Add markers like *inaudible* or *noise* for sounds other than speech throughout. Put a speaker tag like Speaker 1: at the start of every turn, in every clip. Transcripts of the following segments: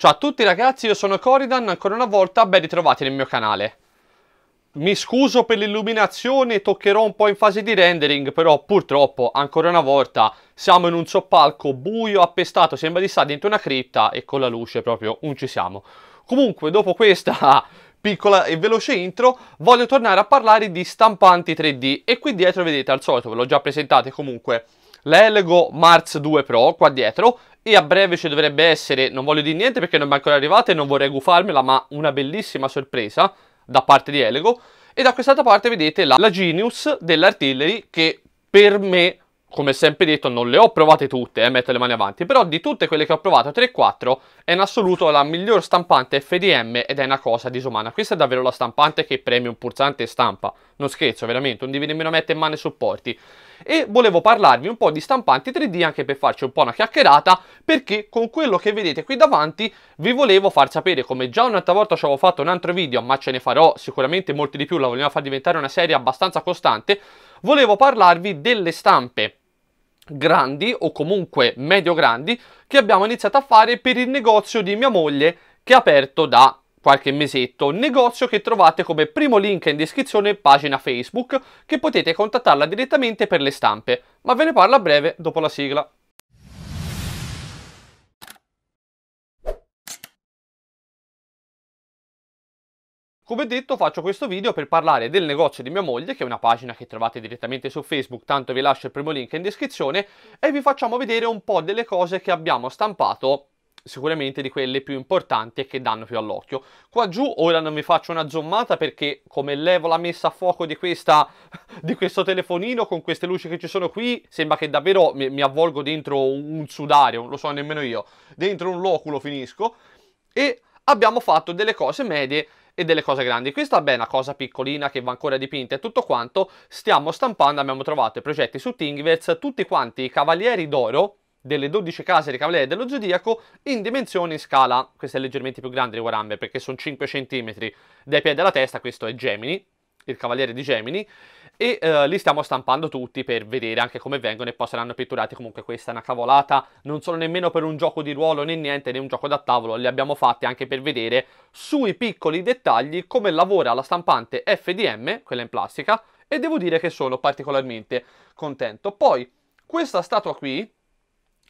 Speaker 1: Ciao a tutti ragazzi, io sono Coridan, ancora una volta ben ritrovati nel mio canale. Mi scuso per l'illuminazione, toccherò un po' in fase di rendering, però purtroppo, ancora una volta, siamo in un soppalco buio, appestato, sembra di stare dentro una cripta e con la luce proprio non ci siamo. Comunque, dopo questa *laughs* piccola e veloce intro, voglio tornare a parlare di stampanti 3D e qui dietro vedete al solito, ve l'ho già presentate comunque, la Elego Mars 2 Pro qua dietro e a breve ci dovrebbe essere, non voglio dire niente perché non mi è ancora arrivata e non vorrei gufarmela, ma una bellissima sorpresa da parte di Elego. E da quest'altra parte vedete la, la Genius dell'Artillery che per me come sempre detto, non le ho provate tutte, eh, metto le mani avanti, però di tutte quelle che ho provato, 3-4, è in assoluto la miglior stampante FDM ed è una cosa disumana. Questa è davvero la stampante che premia un pulsante stampa. Non scherzo, veramente, non devi nemmeno mettere in mano i supporti. E volevo parlarvi un po' di stampanti 3D anche per farci un po' una chiacchierata, perché con quello che vedete qui davanti vi volevo far sapere, come già un'altra volta ci avevo fatto un altro video, ma ce ne farò sicuramente molti di più, la vogliamo far diventare una serie abbastanza costante, volevo parlarvi delle stampe grandi o comunque medio grandi che abbiamo iniziato a fare per il negozio di mia moglie che è aperto da qualche mesetto, negozio che trovate come primo link in descrizione pagina Facebook che potete contattarla direttamente per le stampe, ma ve ne parlo a breve dopo la sigla. Come detto faccio questo video per parlare del negozio di mia moglie che è una pagina che trovate direttamente su Facebook, tanto vi lascio il primo link in descrizione e vi facciamo vedere un po' delle cose che abbiamo stampato sicuramente di quelle più importanti e che danno più all'occhio. Qua giù ora non vi faccio una zoomata perché come levo la messa a fuoco di, questa, *laughs* di questo telefonino con queste luci che ci sono qui sembra che davvero mi, mi avvolgo dentro un, un sudario, non lo so nemmeno io, dentro un loculo finisco e abbiamo fatto delle cose medie e delle cose grandi. Qui sta bene la cosa piccolina che va ancora dipinta e tutto quanto. Stiamo stampando, abbiamo trovato i progetti su Thingiverse, tutti quanti i cavalieri d'oro delle 12 case di cavalieri dello zodiaco in dimensioni in scala, questo è leggermente più grande di Warhammer perché sono 5 cm dai piedi alla testa, questo è Gemini, il Cavaliere di Gemini, e eh, li stiamo stampando tutti per vedere anche come vengono e poi saranno pitturati. Comunque questa è una cavolata, non sono nemmeno per un gioco di ruolo né niente, né un gioco da tavolo, li abbiamo fatti anche per vedere sui piccoli dettagli come lavora la stampante FDM, quella in plastica, e devo dire che sono particolarmente contento. Poi, questa statua qui,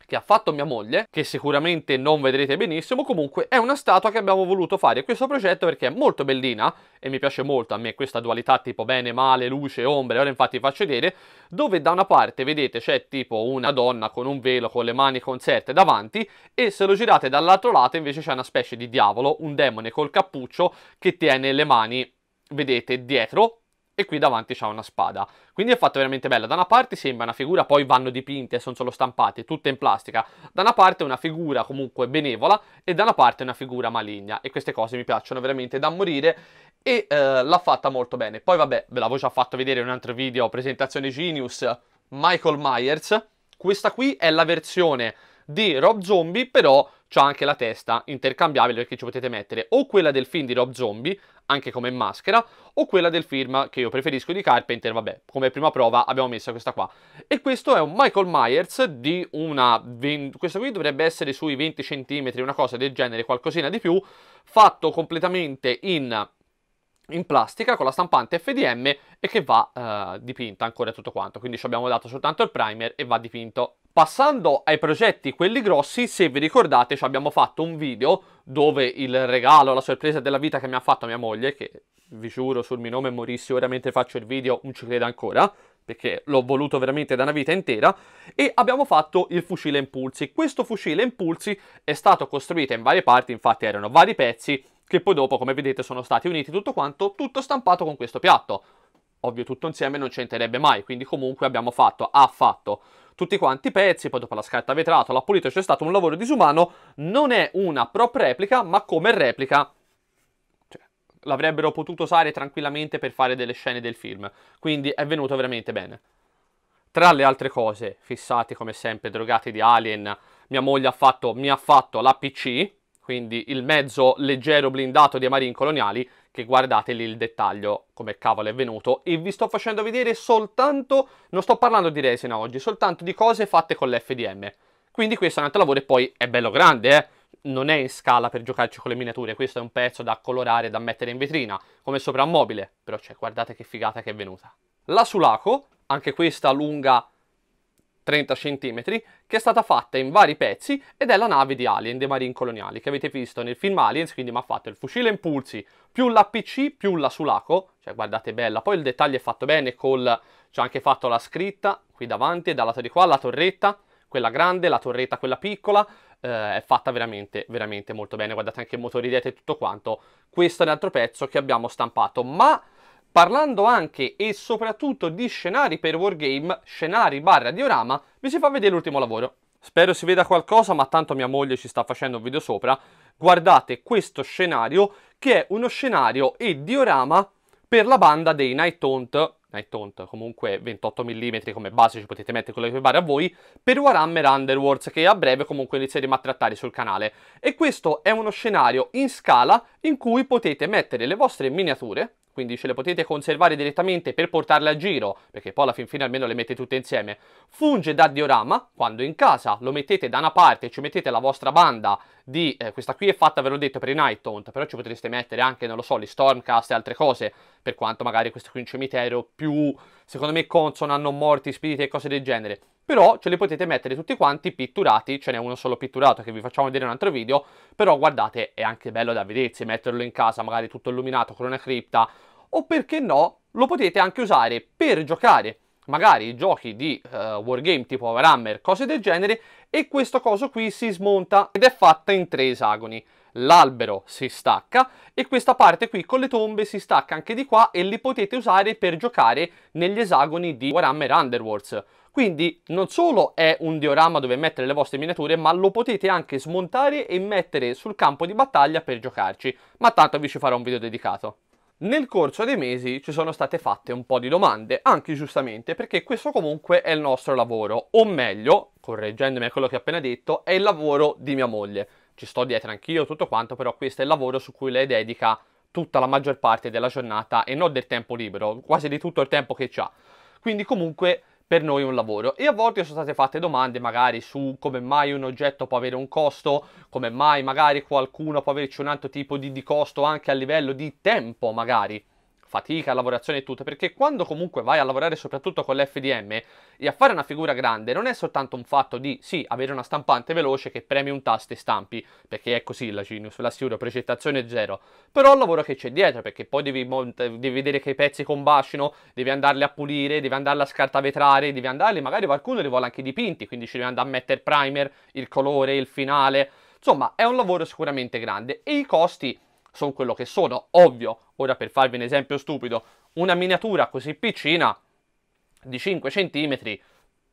Speaker 1: che ha fatto mia moglie, che sicuramente non vedrete benissimo, comunque è una statua che abbiamo voluto fare questo progetto perché è molto bellina e mi piace molto a me questa dualità tipo bene, male, luce, ombre, ora infatti vi faccio vedere, dove da una parte vedete c'è tipo una donna con un velo, con le mani concerte davanti e se lo girate dall'altro lato invece c'è una specie di diavolo, un demone col cappuccio che tiene le mani, vedete, dietro e qui davanti c'è una spada. Quindi è fatto veramente bello. Da una parte sembra una figura, poi vanno dipinte, sono solo stampate, tutte in plastica. Da una parte è una figura comunque benevola e da una parte è una figura maligna. E queste cose mi piacciono veramente da morire e eh, l'ha fatta molto bene. Poi vabbè, ve l'avevo già fatto vedere in un altro video, presentazione Genius, Michael Myers. Questa qui è la versione di Rob Zombie, però c'ha anche la testa intercambiabile perché ci potete mettere o quella del film di Rob Zombie, anche come maschera, o quella del film che io preferisco di Carpenter, vabbè, come prima prova abbiamo messa questa qua. E questo è un Michael Myers di una... questo qui dovrebbe essere sui 20 cm, una cosa del genere, qualcosina di più, fatto completamente in in plastica con la stampante FDM e che va eh, dipinta ancora tutto quanto. Quindi ci abbiamo dato soltanto il primer e va dipinto. Passando ai progetti, quelli grossi, se vi ricordate cioè abbiamo fatto un video dove il regalo, la sorpresa della vita che mi ha fatto mia moglie, che vi giuro sul mio nome morissi ora mentre faccio il video non ci credo ancora, perché l'ho voluto veramente da una vita intera, e abbiamo fatto il fucile impulsi. Questo fucile impulsi è stato costruito in varie parti, infatti erano vari pezzi, che poi dopo, come vedete, sono stati uniti tutto quanto, tutto stampato con questo piatto ovvio tutto insieme non c'entrerebbe mai, quindi comunque abbiamo fatto, ha fatto tutti quanti i pezzi, poi dopo la scarta vetrato, l'ha pulito, c'è stato un lavoro disumano, non è una prop replica, ma come replica cioè, l'avrebbero potuto usare tranquillamente per fare delle scene del film, quindi è venuto veramente bene. Tra le altre cose, fissati come sempre, drogati di Alien, mia moglie ha fatto, mi ha fatto la PC, quindi il mezzo leggero blindato dei Marine coloniali, che guardate lì il dettaglio come cavolo è venuto e vi sto facendo vedere soltanto, non sto parlando di resina oggi, soltanto di cose fatte con l'FDM. Quindi questo è un altro lavoro e poi è bello grande, eh? non è in scala per giocarci con le miniature, questo è un pezzo da colorare, da mettere in vetrina, come soprammobile, però cioè, guardate che figata che è venuta. La Sulaco, anche questa lunga 30 cm, che è stata fatta in vari pezzi ed è la nave di Alien, dei Marine Coloniali, che avete visto nel film Aliens, quindi mi ha fatto il fucile impulsi, più l'APC, più la Sulaco, cioè guardate bella, poi il dettaglio è fatto bene col... c'è anche fatto la scritta qui davanti e dal lato di qua la torretta, quella grande, la torretta quella piccola, eh, è fatta veramente, veramente molto bene, guardate anche i motori dietro e tutto quanto, questo è un altro pezzo che abbiamo stampato, ma Parlando anche e soprattutto di scenari per Wargame, scenari barra diorama, vi si fa vedere l'ultimo lavoro. Spero si veda qualcosa, ma tanto mia moglie ci sta facendo un video sopra. Guardate questo scenario, che è uno scenario e diorama per la banda dei Night Haunt, Night Haunt, comunque 28 mm come base, ci potete mettere quello che pare a voi, per Warhammer Underworlds, che a breve comunque inizieremo a trattare sul canale. E questo è uno scenario in scala in cui potete mettere le vostre miniature, quindi ce le potete conservare direttamente per portarle a giro, perché poi alla fin fine almeno le mettete tutte insieme. Funge da diorama, quando in casa lo mettete da una parte, ci mettete la vostra banda di... Eh, questa qui è fatta, ve l'ho detto, per i Night Nighthaunt, però ci potreste mettere anche, non lo so, gli Stormcast e altre cose, per quanto magari questo qui è un cimitero più, secondo me, consono hanno morti, spiriti e cose del genere però ce li potete mettere tutti quanti pitturati, ce n'è uno solo pitturato che vi facciamo vedere in un altro video, però guardate è anche bello da vedersi, metterlo in casa magari tutto illuminato con una cripta, o perché no lo potete anche usare per giocare magari giochi di uh, wargame tipo Warhammer, cose del genere, e questo coso qui si smonta ed è fatta in tre esagoni. L'albero si stacca e questa parte qui con le tombe si stacca anche di qua e li potete usare per giocare negli esagoni di Warhammer Underworlds. Quindi non solo è un diorama dove mettere le vostre miniature, ma lo potete anche smontare e mettere sul campo di battaglia per giocarci. Ma tanto vi ci farò un video dedicato. Nel corso dei mesi ci sono state fatte un po' di domande, anche giustamente, perché questo comunque è il nostro lavoro, o meglio, correggendomi a quello che ho appena detto, è il lavoro di mia moglie. Ci sto dietro anch'io, tutto quanto, però questo è il lavoro su cui lei dedica tutta la maggior parte della giornata e non del tempo libero, quasi di tutto il tempo che ha. Quindi comunque per noi un lavoro. E a volte sono state fatte domande magari su come mai un oggetto può avere un costo, come mai magari qualcuno può averci un altro tipo di, di costo anche a livello di tempo magari fatica, lavorazione e tutto, perché quando comunque vai a lavorare soprattutto con l'FDM e a fare una figura grande non è soltanto un fatto di sì, avere una stampante veloce che premi un tasto e stampi, perché è così la Genius, la Studio, precettazione zero, però il lavoro che c'è dietro, perché poi devi, mont- devi vedere che i pezzi combascino, devi andarli a pulire, devi andarli a scartavetrare, devi andarli, magari qualcuno li vuole anche dipinti, quindi ci devi andare a mettere primer, il colore, il finale, insomma è un lavoro sicuramente grande e i costi sono quello che sono, ovvio, Ora per farvi un esempio stupido, una miniatura così piccina di 5 cm,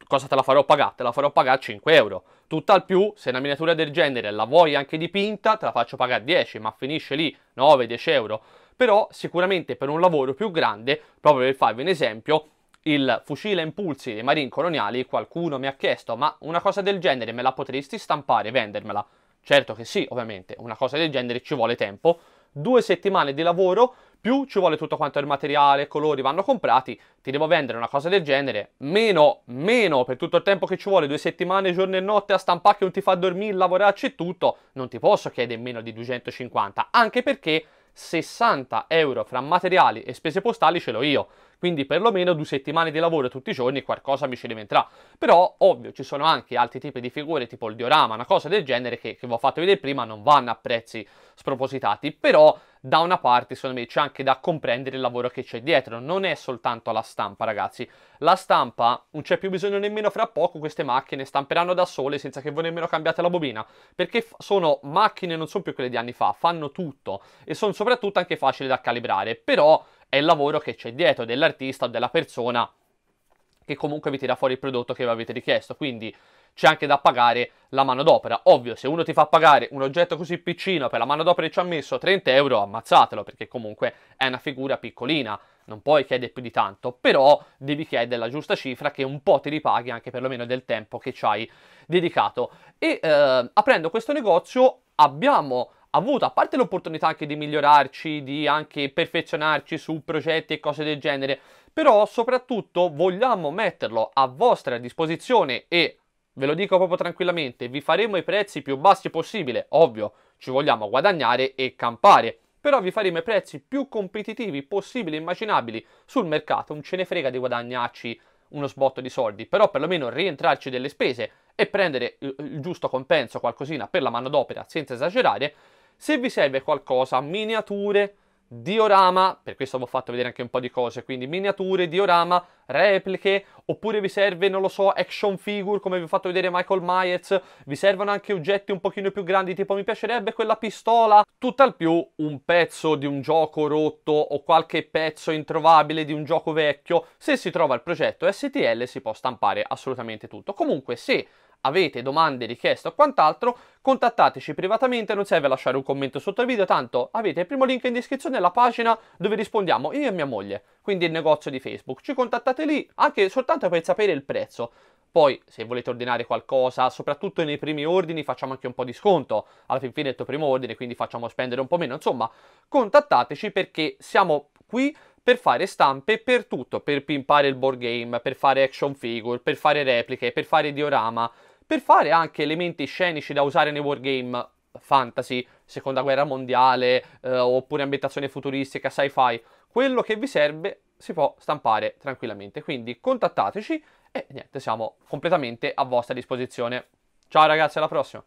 Speaker 1: cosa te la farò pagare? Te la farò pagare 5 euro. Tutt'al più, se una miniatura del genere la vuoi anche dipinta, te la faccio pagare 10, ma finisce lì 9-10 euro. Però sicuramente per un lavoro più grande, proprio per farvi un esempio, il fucile a impulsi dei marine coloniali, qualcuno mi ha chiesto, ma una cosa del genere me la potresti stampare e vendermela? Certo che sì, ovviamente, una cosa del genere ci vuole tempo, due settimane di lavoro più ci vuole tutto quanto il materiale, colori vanno comprati, ti devo vendere una cosa del genere, meno, meno per tutto il tempo che ci vuole, due settimane, giorno e notte a stampare che non ti fa dormire, lavorarci e tutto, non ti posso chiedere meno di 250, anche perché 60 euro fra materiali e spese postali ce l'ho io, quindi perlomeno due settimane di lavoro tutti i giorni qualcosa mi ci diventerà. Però, ovvio, ci sono anche altri tipi di figure, tipo il diorama, una cosa del genere, che, che vi ho fatto vedere prima, non vanno a prezzi spropositati, però da una parte secondo me c'è anche da comprendere il lavoro che c'è dietro, non è soltanto la stampa ragazzi, la stampa non c'è più bisogno nemmeno fra poco, queste macchine stamperanno da sole senza che voi nemmeno cambiate la bobina, perché sono macchine non sono più quelle di anni fa, fanno tutto e sono soprattutto anche facili da calibrare, però è il lavoro che c'è dietro dell'artista o della persona che comunque vi tira fuori il prodotto che vi avete richiesto. Quindi c'è anche da pagare la manodopera. Ovvio, se uno ti fa pagare un oggetto così piccino per la manodopera che ci ha messo 30 euro, ammazzatelo, perché comunque è una figura piccolina, non puoi chiedere più di tanto, però devi chiedere la giusta cifra che un po' ti ripaghi anche perlomeno del tempo che ci hai dedicato. E eh, aprendo questo negozio abbiamo avuto, a parte l'opportunità anche di migliorarci, di anche perfezionarci su progetti e cose del genere, però soprattutto vogliamo metterlo a vostra disposizione e ve lo dico proprio tranquillamente, vi faremo i prezzi più bassi possibile, ovvio, ci vogliamo guadagnare e campare però vi faremo i prezzi più competitivi possibili e immaginabili sul mercato, non ce ne frega di guadagnarci uno sbotto di soldi, però perlomeno rientrarci delle spese e prendere il giusto compenso, qualcosina per la manodopera senza esagerare, se vi serve qualcosa, miniature, diorama, per questo vi ho fatto vedere anche un po' di cose, quindi miniature, diorama, repliche, oppure vi serve, non lo so, action figure, come vi ho fatto vedere Michael Myers, vi servono anche oggetti un pochino più grandi, tipo mi piacerebbe quella pistola, tutt'al più un pezzo di un gioco rotto o qualche pezzo introvabile di un gioco vecchio, se si trova il progetto STL si può stampare assolutamente tutto. Comunque, se avete domande, richieste o quant'altro, contattateci privatamente, non serve lasciare un commento sotto il video, tanto avete il primo link in descrizione la pagina dove rispondiamo io e mia moglie, quindi il negozio di Facebook. Ci contattate lì anche soltanto per sapere il prezzo. Poi, se volete ordinare qualcosa, soprattutto nei primi ordini, facciamo anche un po' di sconto. Alla fin fine è il tuo primo ordine, quindi facciamo spendere un po' meno. Insomma, contattateci perché siamo qui per fare stampe per tutto, per pimpare il board game, per fare action figure, per fare repliche, per fare diorama, per fare anche elementi scenici da usare nei wargame fantasy, seconda guerra mondiale, eh, oppure ambientazione futuristica, sci-fi. Quello che vi serve si può stampare tranquillamente. Quindi contattateci e niente, siamo completamente a vostra disposizione. Ciao ragazzi, alla prossima!